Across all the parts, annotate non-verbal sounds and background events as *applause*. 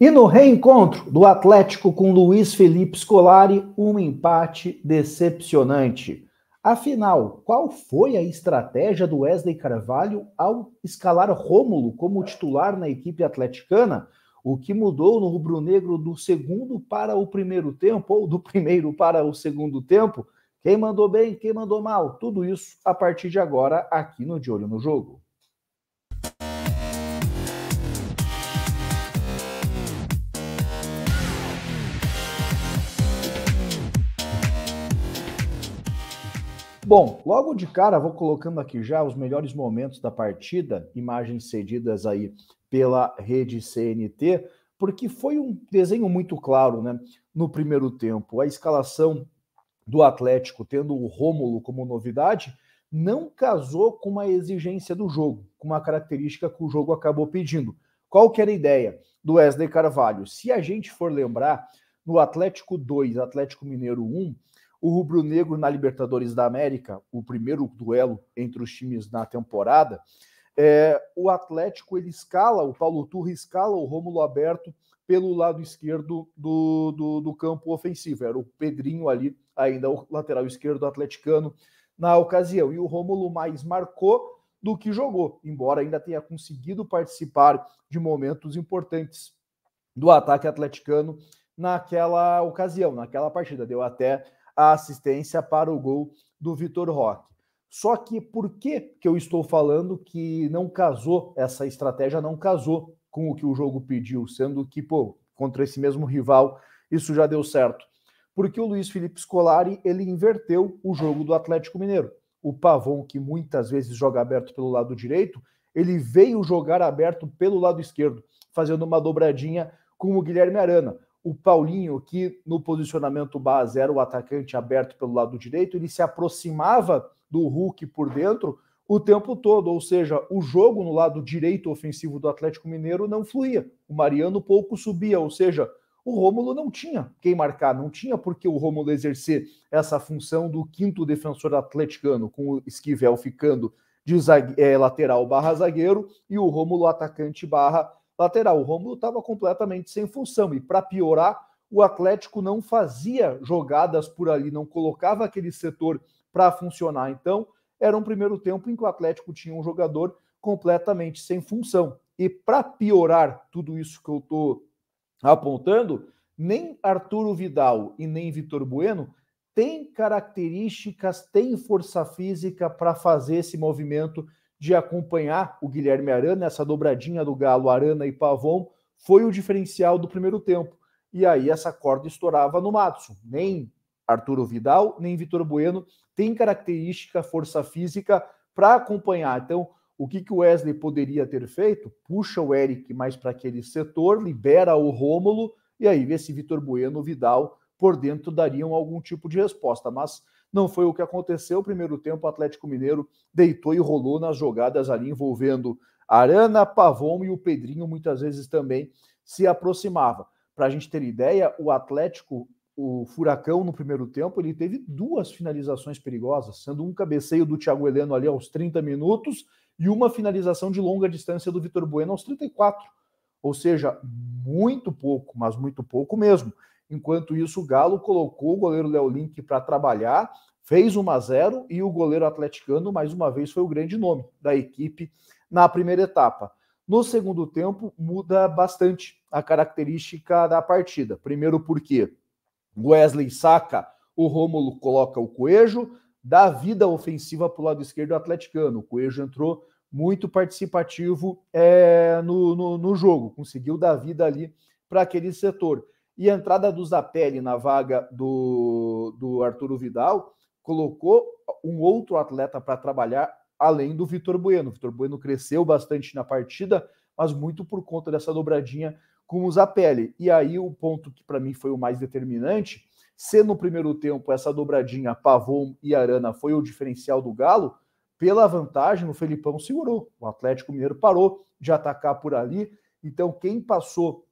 E no reencontro do Atlético com Luiz Felipe Scolari, um empate decepcionante. Afinal, qual foi a estratégia do Wesley Carvalho ao escalar Rômulo como titular na equipe atleticana? O que mudou no rubro-negro do segundo para o primeiro tempo ou do *laughs* primeiro para o segundo tempo? Quem mandou bem, quem mandou mal? Tudo isso a partir de agora aqui no De Olho no Jogo. Bom, logo de cara vou colocando aqui já os melhores momentos da partida, imagens cedidas aí pela rede CNT, porque foi um desenho muito claro, né? No primeiro tempo, a escalação do Atlético tendo o Rômulo como novidade não casou com uma exigência do jogo, com uma característica que o jogo acabou pedindo. Qual que era a ideia do Wesley Carvalho? Se a gente for lembrar, no Atlético 2, Atlético Mineiro 1, o rubro-negro na Libertadores da América, o primeiro duelo entre os times na temporada, é, o Atlético ele escala, o Paulo Turra escala o Rômulo Aberto pelo lado esquerdo do, do, do, campo ofensivo. Era o Pedrinho ali, ainda o lateral esquerdo atleticano na ocasião. E o Rômulo mais marcou do que jogou, embora ainda tenha conseguido participar de momentos importantes do ataque atleticano naquela ocasião, naquela partida. Deu até a assistência para o gol do Vitor Roque. Só que por que, que eu estou falando que não casou, essa estratégia não casou com o que o jogo pediu, sendo que, pô, contra esse mesmo rival, isso já deu certo? Porque o Luiz Felipe Scolari, ele inverteu o jogo do Atlético Mineiro. O Pavon, que muitas vezes joga aberto pelo lado direito, ele veio jogar aberto pelo lado esquerdo, fazendo uma dobradinha com o Guilherme Arana o Paulinho, que no posicionamento base era o atacante aberto pelo lado direito, ele se aproximava do Hulk por dentro o tempo todo, ou seja, o jogo no lado direito ofensivo do Atlético Mineiro não fluía. O Mariano pouco subia, ou seja, o Rômulo não tinha quem marcar, não tinha porque o Rômulo exercer essa função do quinto defensor atleticano, com o Esquivel ficando de zague... Eh, é, lateral barra zagueiro e o Rômulo atacante barra lateral. O Rômulo estava completamente sem função. E para piorar, o Atlético não fazia jogadas por ali, não colocava aquele setor para funcionar. Então, era um primeiro tempo em que o Atlético tinha um jogador completamente sem função. E para piorar tudo isso que eu estou apontando, nem Arturo Vidal e nem Vitor Bueno têm características, têm força física para fazer esse movimento de acompanhar o Guilherme Arana, essa dobradinha do Galo, Arana e Pavon, foi o diferencial do primeiro tempo. E aí essa corda estourava no Matson. Nem Arturo Vidal, nem Vitor Bueno tem característica, força física para acompanhar. Então, o que, que o Wesley poderia ter feito? Puxa o Eric mais para aquele setor, libera o Rômulo, e aí vê se Vitor Bueno, Vidal, por dentro dariam algum tipo de resposta. Mas não foi o que aconteceu. Primeiro tempo, o Atlético Mineiro deitou e rolou nas jogadas ali envolvendo Arana, Pavon e o Pedrinho, muitas vezes também se aproximava. Para a gente ter ideia, o Atlético, o Furacão, no primeiro tempo, ele teve duas finalizações perigosas, sendo um cabeceio do Thiago Heleno ali aos 30 minutos e uma finalização de longa distância do Vitor Bueno aos 34. Ou seja, muito pouco, mas muito pouco mesmo. Enquanto isso, o Galo colocou o goleiro Léo Link para trabalhar, fez 1 a 0 e o goleiro atleticano, mais uma vez, foi o grande nome da equipe na primeira etapa. No segundo tempo, muda bastante a característica da partida. Primeiro, porque Wesley saca, o Rômulo coloca o Coelho, dá vida ofensiva para o lado esquerdo do atleticano. O Coelho entrou muito participativo é, no, no, no jogo, conseguiu dar vida ali para aquele setor. E a entrada do Zapelli na vaga do, do Arturo Vidal colocou um outro atleta para trabalhar além do Vitor Bueno. O Vitor Bueno cresceu bastante na partida, mas muito por conta dessa dobradinha com o Zapelli. E aí o ponto que para mim foi o mais determinante, se no primeiro tempo essa dobradinha Pavon e Arana foi o diferencial do Galo, pela vantagem o Felipão segurou. O Atlético Mineiro parou de atacar por ali. Então quem passou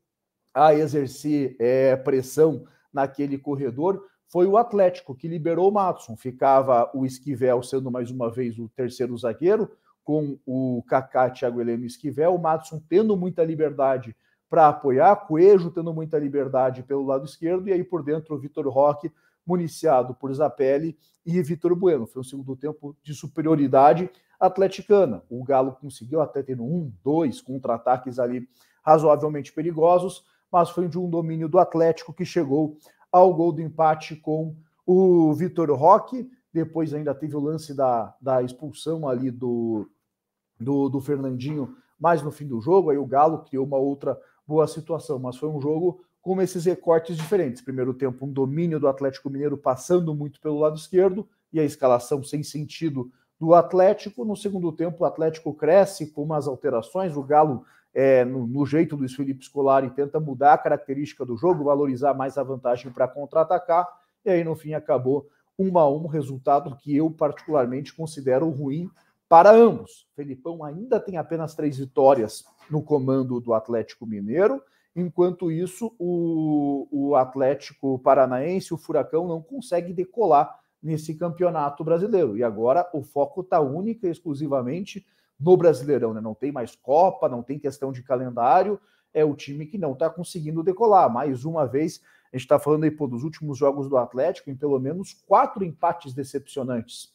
a exercer é, pressão naquele corredor foi o Atlético que liberou o Matson. Ficava o Esquivel sendo mais uma vez o terceiro zagueiro, com o Kaká, Thiago Heleno e Esquivel, o Matson tendo muita liberdade para apoiar, Coelho tendo muita liberdade pelo lado esquerdo, e aí por dentro o Vitor Roque, municiado por Zapelli e Vitor Bueno. Foi um segundo tempo de superioridade atleticana. O Galo conseguiu até ter um, dois contra-ataques ali razoavelmente perigosos, mas foi de um domínio do Atlético que chegou ao gol do empate com o Vitor Roque. Depois ainda teve o lance da, da expulsão ali do, do, do Fernandinho, mais no fim do jogo. Aí o Galo criou uma outra boa situação, mas foi um jogo com esses recortes diferentes. Primeiro tempo, um domínio do Atlético Mineiro passando muito pelo lado esquerdo e a escalação sem sentido do Atlético. No segundo tempo, o Atlético cresce com umas alterações, o Galo é, no, no jeito Luiz Felipe Scolari, tenta mudar a característica do jogo, valorizar mais a vantagem para contra-atacar, e aí no fim acabou um a um, resultado que eu particularmente considero ruim para ambos. Felipão ainda tem apenas três vitórias no comando do Atlético Mineiro, enquanto isso o, o Atlético Paranaense, o Furacão, não consegue decolar nesse campeonato brasileiro. E agora o foco está única e exclusivamente no Brasileirão, né? Não tem mais Copa, não tem questão de calendário, é o time que não está conseguindo decolar. Mais uma vez, a gente está falando aí, pô, dos últimos jogos do Atlético, em pelo menos quatro empates decepcionantes.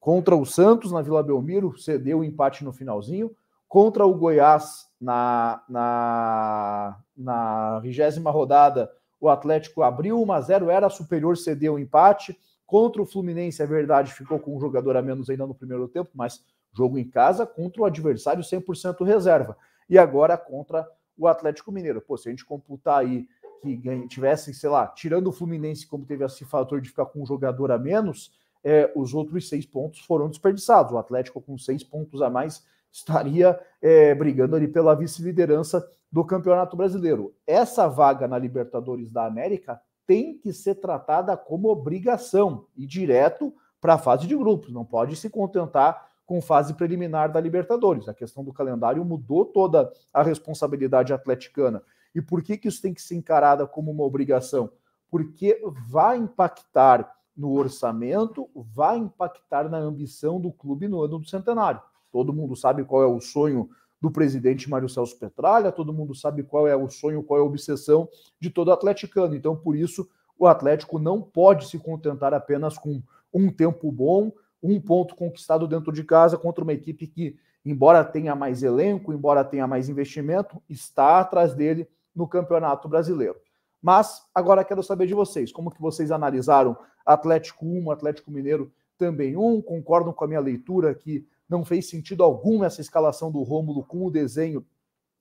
Contra o Santos, na Vila Belmiro, cedeu o empate no finalzinho. Contra o Goiás, na, na, na rodada, o Atlético abriu 1 a 0 era superior, cedeu o empate. Contra o Fluminense, é verdade, ficou com um jogador a menos ainda no primeiro tempo, mas jogo em casa contra o adversário 100% reserva. E agora contra o Atlético Mineiro. Pô, se a gente computar aí que tivessem, sei lá, tirando o Fluminense, como teve esse fator de ficar com um jogador a menos, é, os outros seis pontos foram desperdiçados. O Atlético, com seis pontos a mais, estaria é, brigando ali pela vice-liderança do Campeonato Brasileiro. Essa vaga na Libertadores da América tem que ser tratada como obrigação e direto para a fase de grupos. Não pode se contentar com fase preliminar da Libertadores. A questão do calendário mudou toda a responsabilidade atleticana. E por que, que isso tem que ser encarada como uma obrigação? Porque vai impactar no orçamento, vai impactar na ambição do clube no ano do centenário. Todo mundo sabe qual é o sonho do presidente Mário Celso Petralha, todo mundo sabe qual é o sonho, qual é a obsessão de todo atleticano. Então, por isso, o Atlético não pode se contentar apenas com um tempo bom, um ponto conquistado dentro de casa contra uma equipe que, embora tenha mais elenco, embora tenha mais investimento, está atrás dele no Campeonato Brasileiro. Mas agora quero saber de vocês, como que vocês analisaram Atlético 1, Atlético Mineiro também 1, concordam com a minha leitura que não fez sentido algum essa escalação do Rômulo com o desenho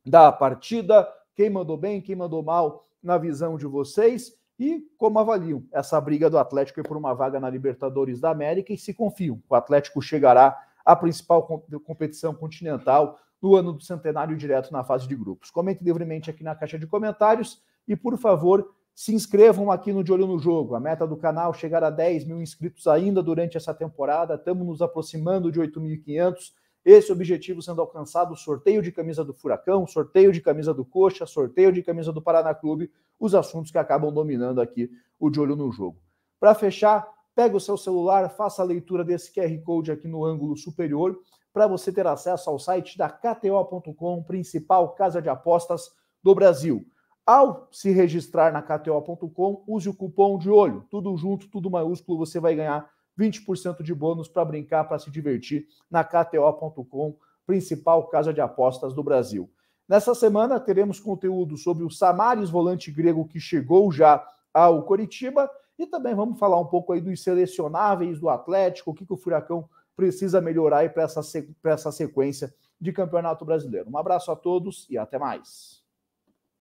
da partida. Quem mandou bem, quem mandou mal, na visão de vocês. E como avaliam essa briga do Atlético por uma vaga na Libertadores da América e se confiam o Atlético chegará à principal competição continental no ano do centenário direto na fase de grupos. Comente livremente aqui na caixa de comentários e, por favor, se inscrevam aqui no De Olho no Jogo. A meta do canal é chegar a 10 mil inscritos ainda durante essa temporada. Estamos nos aproximando de 8.500. Esse objetivo sendo alcançado, sorteio de camisa do Furacão, sorteio de camisa do Coxa, sorteio de camisa do Paraná Clube, os assuntos que acabam dominando aqui o De Olho no Jogo. Para fechar, pega o seu celular, faça a leitura desse QR Code aqui no ângulo superior, para você ter acesso ao site da KTO.com, principal casa de apostas do Brasil. Ao se registrar na KTO.com, use o cupom de olho, tudo junto, tudo maiúsculo, você vai ganhar 20% de bônus para brincar, para se divertir na KTO.com, principal casa de apostas do Brasil. Nessa semana teremos conteúdo sobre o Samaris, volante grego que chegou já ao Coritiba, e também vamos falar um pouco aí dos selecionáveis do Atlético, o que, que o Furacão precisa melhorar para essa, essa sequência de Campeonato Brasileiro. Um abraço a todos e até mais.